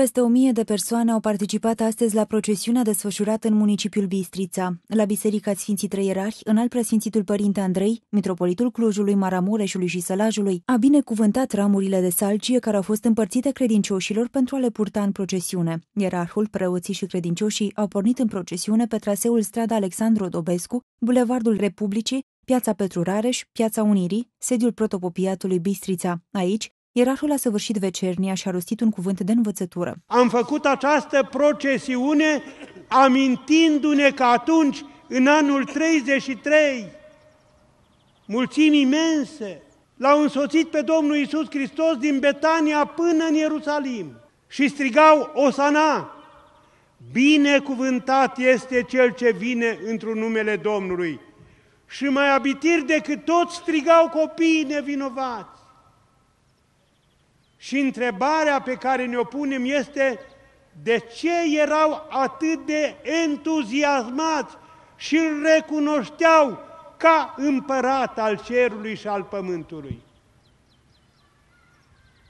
Peste o mie de persoane au participat astăzi la procesiunea desfășurată în municipiul Bistrița, la Biserica Sfinții Trei Ierarhi, în al preasfințitul Părinte Andrei, Mitropolitul Clujului, Maramureșului și Sălajului, a binecuvântat ramurile de salcie care au fost împărțite credincioșilor pentru a le purta în procesiune. Ierarhul, preoții și credincioșii au pornit în procesiune pe traseul strada Alexandru Dobescu, Bulevardul Republicii, Piața Petru Rareș, Piața Unirii, sediul protopopiatului Bistrița. Aici, Ierarhul a săvârșit vecernia și a rostit un cuvânt de învățătură. Am făcut această procesiune amintindu-ne că atunci, în anul 33, mulțimi imense l-au însoțit pe Domnul Isus Hristos din Betania până în Ierusalim și strigau Osana, Binecuvântat este Cel ce vine într-un numele Domnului. Și mai abitir decât toți strigau copiii nevinovați. Și întrebarea pe care ne-o punem este de ce erau atât de entuziasmați și îl recunoșteau ca împărat al cerului și al pământului.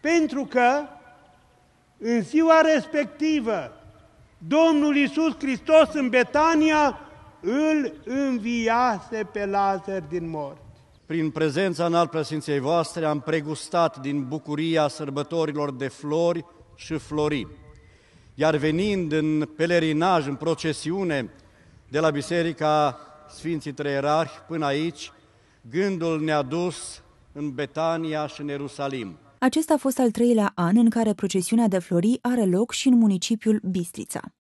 Pentru că în ziua respectivă Domnul Iisus Hristos în Betania îl înviase pe Lazar din mor prin prezența în al voastre, am pregustat din bucuria sărbătorilor de flori și flori. Iar venind în pelerinaj, în procesiune, de la Biserica Sfinții Treierarhi până aici, gândul ne-a dus în Betania și în Ierusalim. Acesta a fost al treilea an în care procesiunea de flori are loc și în municipiul Bistrița.